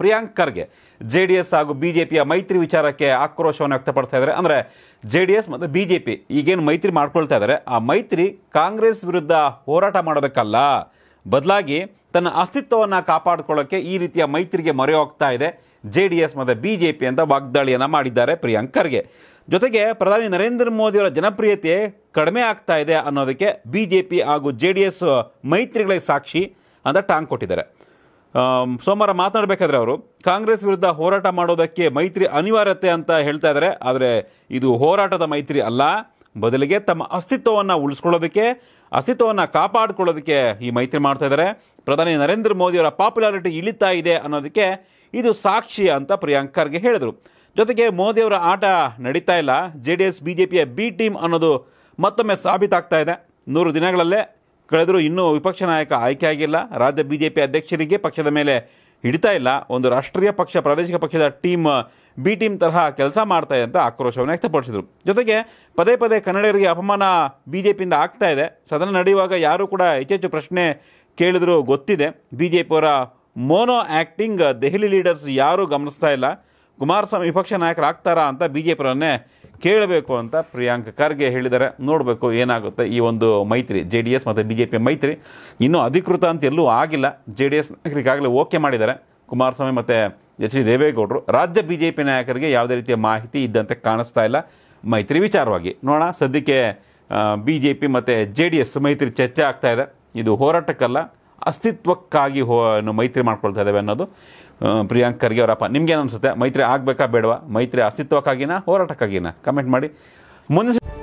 Priyank Kharge J D S ಹಾಗೂ B J ಪಿಯ ಮೈತ್ರಿ ವಿಚಾರಕ್ಕೆ ಆಕ್ರೋಶವನ್ನು ವ್ಯಕ್ತಪಡಿಸ್ತಾ ಇದ್ದಾರೆ ಅಂದರೆ ಜೆ ಡಿ ಎಸ್ ಮತ್ತು ಬಿ ಜೆ ಪಿ ಈಗೇನು ಮೈತ್ರಿ ಮಾಡ್ಕೊಳ್ತಾ ಇದ್ದಾರೆ ಆ ಮೈತ್ರಿ ಕಾಂಗ್ರೆಸ್ ವಿರುದ್ಧ ಹೋರಾಟ ಮಾಡಬೇಕಲ್ಲ ಬದಲಾಗಿ ತನ್ನ ಅಸ್ತಿತ್ವವನ್ನು ಕಾಪಾಡಿಕೊಳ್ಳೋಕ್ಕೆ ಈ ರೀತಿಯ ಮೈತ್ರಿಗೆ ಮೊರೆ ಹೋಗ್ತಾ ಇದೆ ಜೆ ಡಿ ಎಸ್ ಮತ್ತು ಬಿ ಜೆ ಪಿ ಅಂತ ವಾಗ್ದಾಳಿಯನ್ನು ಮಾಡಿದ್ದಾರೆ ಪ್ರಿಯಾಂಕ್ ಖರ್ಗೆ ಜೊತೆಗೆ ಪ್ರಧಾನಿ ನರೇಂದ್ರ ಮೋದಿಯವರ ಜನಪ್ರಿಯತೆ ಕಡಿಮೆ ಆಗ್ತಾ ಇದೆ ಅನ್ನೋದಕ್ಕೆ ಬಿ ಜೆ ಪಿ ಹಾಗೂ ಜೆ ಡಿ ಎಸ್ ಮೈತ್ರಿಗಳಿಗೆ ಸಾಕ್ಷಿ ಅಂತ ಟಾಂಗ್ ಕೊಟ್ಟಿದ್ದಾರೆ ಸೋಮವಾರ ಮಾತನಾಡಬೇಕಾದ್ರೆ ಅವರು ಕಾಂಗ್ರೆಸ್ ವಿರುದ್ಧ ಹೋರಾಟ ಮಾಡೋದಕ್ಕೆ ಮೈತ್ರಿ ಅನಿವಾರ್ಯತೆ ಅಂತ ಹೇಳ್ತಾ ಇದ್ದಾರೆ ಆದರೆ ಇದು ಹೋರಾಟದ ಮೈತ್ರಿ ಅಲ್ಲ ಬದಲಿಗೆ ತಮ್ಮ ಅಸ್ತಿತ್ವವನ್ನು ಉಳಿಸ್ಕೊಳ್ಳೋದಕ್ಕೆ ಅಸ್ತಿತ್ವವನ್ನು ಕಾಪಾಡಿಕೊಳ್ಳೋದಕ್ಕೆ ಈ ಮೈತ್ರಿ ಮಾಡ್ತಾ ಇದ್ದಾರೆ ಪ್ರಧಾನಿ ನರೇಂದ್ರ ಮೋದಿಯವರ ಪಾಪ್ಯುಲಾರಿಟಿ ಇಳಿತಾ ಇದೆ ಅನ್ನೋದಕ್ಕೆ ಇದು ಸಾಕ್ಷಿ ಅಂತ ಪ್ರಿಯಾಂಕರ್ಗೆ ಖರ್ಗೆ ಹೇಳಿದರು ಜೊತೆಗೆ ಮೋದಿಯವರ ಆಟ ನಡೀತಾ ಇಲ್ಲ J D S B J ಪಿಯ ಬಿ ಟೀಮ್ ಅನ್ನೋದು ಮತ್ತೊಮ್ಮೆ ಸಾಬೀತಾಗ್ತಾ ಇದೆ ನೂರು ದಿನಗಳಲ್ಲೇ ಕಳೆದರೂ ಇನ್ನೂ ವಿಪಕ್ಷ ನಾಯಕ ಆಯ್ಕೆಯಾಗಿಲ್ಲ ರಾಜ್ಯ ಬಿಜೆಪಿ ಅಧ್ಯಕ್ಷರಿಗೆ ಪಕ್ಷದ ಮೇಲೆ ಹಿಡಿತಾ ಇಲ್ಲ ಒಂದು ರಾಷ್ಟ್ರೀಯ ಪಕ್ಷ ಪ್ರಾದೇಶಿಕ ಪಕ್ಷದ ಟೀಮ್ ಬಿ ಟೀಮ್ ತರಹ ಕೆಲಸ ಮಾಡ್ತಾ ಇದೆ ಅಂತ ಆಕ್ರೋಶವನ್ನು ವ್ಯಕ್ತಪಡಿಸಿದರು ಜೊತೆಗೆ ಪದೇ ಪದೇ ಕನ್ನಡಿಗರಿಗೆ ಅಪಮಾನ ಬಿ ಜೆ ಪಿಯಿಂದ ಆಗ್ತಾ ಇದೆ ಸದನ ನಡೆಯುವಾಗ ಯಾರೂ ಕೂಡ ಹೆಚ್ಚೆಚ್ಚು ಪ್ರಶ್ನೆ ಕೇಳಿದರೂ ಗೊತ್ತಿದೆ ಬಿ ಜೆ ಪಿಯವರ ಮೋನೋ ಆ್ಯಕ್ಟಿಂಗ್ ದೆಹಲಿ ಲೀಡರ್ಸ್ ಯಾರೂ ಗಮನಿಸ್ತಾ ಇಲ್ಲ ಕುಮಾರಸ್ವಾಮಿ ವಿಪಕ್ಷ ನಾಯಕರಾಗ್ತಾರಾ ಅಂತ ಬಿ ಜೆ ಪಿಯವರನ್ನೇ ಕೇಳಬೇಕು ಅಂತ ಪ್ರಿಯಾಂಕ್ ಖರ್ಗೆ ಹೇಳಿದ್ದಾರೆ ನೋಡಬೇಕು ಏನಾಗುತ್ತೆ ಈ ಒಂದು ಮೈತ್ರಿ ಜೆ ಡಿ ಎಸ್ ಮತ್ತು ಬಿ ಜೆ ಪಿ ಮೈತ್ರಿ ಇನ್ನೂ ಅಧಿಕೃತ ಅಂತ ಎಲ್ಲೂ ಆಗಿಲ್ಲ ಜೆ ಡಿ ಎಸ್ ನಾಯಕರಿಗಾಗಲೇ ಓಕೆ ಮಾಡಿದ್ದಾರೆ ಕುಮಾರಸ್ವಾಮಿ ಮತ್ತು ಎಚ್ ಡಿ ದೇವೇಗೌಡರು ರಾಜ್ಯ ಬಿ ಜೆ ಪಿ ನಾಯಕರಿಗೆ ಯಾವುದೇ ರೀತಿಯ ಮಾಹಿತಿ ಇದ್ದಂತೆ ಕಾಣಿಸ್ತಾ ಇಲ್ಲ ಮೈತ್ರಿ ವಿಚಾರವಾಗಿ ನೋಡೋಣ ಸದ್ಯಕ್ಕೆ ಬಿ ಜೆ ಪಿ ಮತ್ತು ಜೆ ಡಿ ಎಸ್ ಮೈತ್ರಿ ಚರ್ಚೆ ಆಗ್ತಾ ಇದೆ ಇದು ಹೋರಾಟಕ್ಕಲ್ಲ ಅಸ್ತಿತ್ವಕ್ಕಾಗಿ ಹೋ ಮೈತ್ರಿ ಮಾಡ್ಕೊಳ್ತಾ ಇದ್ದಾವೆ ಅನ್ನೋದು ಪ್ರಿಯಾಂಕ್ ಖರ್ಗೆ ಅವರಪ್ಪ ನಿಮ್ಗೇನು ಅನಿಸುತ್ತೆ ಮೈತ್ರಿ ಆಗಬೇಕಾ ಬೇಡವಾ ಮೈತ್ರಿ ಅಸ್ತಿತ್ವಕ್ಕಾಗಿನ ಹೋರಾಟಕ್ಕಾಗಿನ ಕಮೆಂಟ್ ಮಾಡಿ ಮುಂದೆ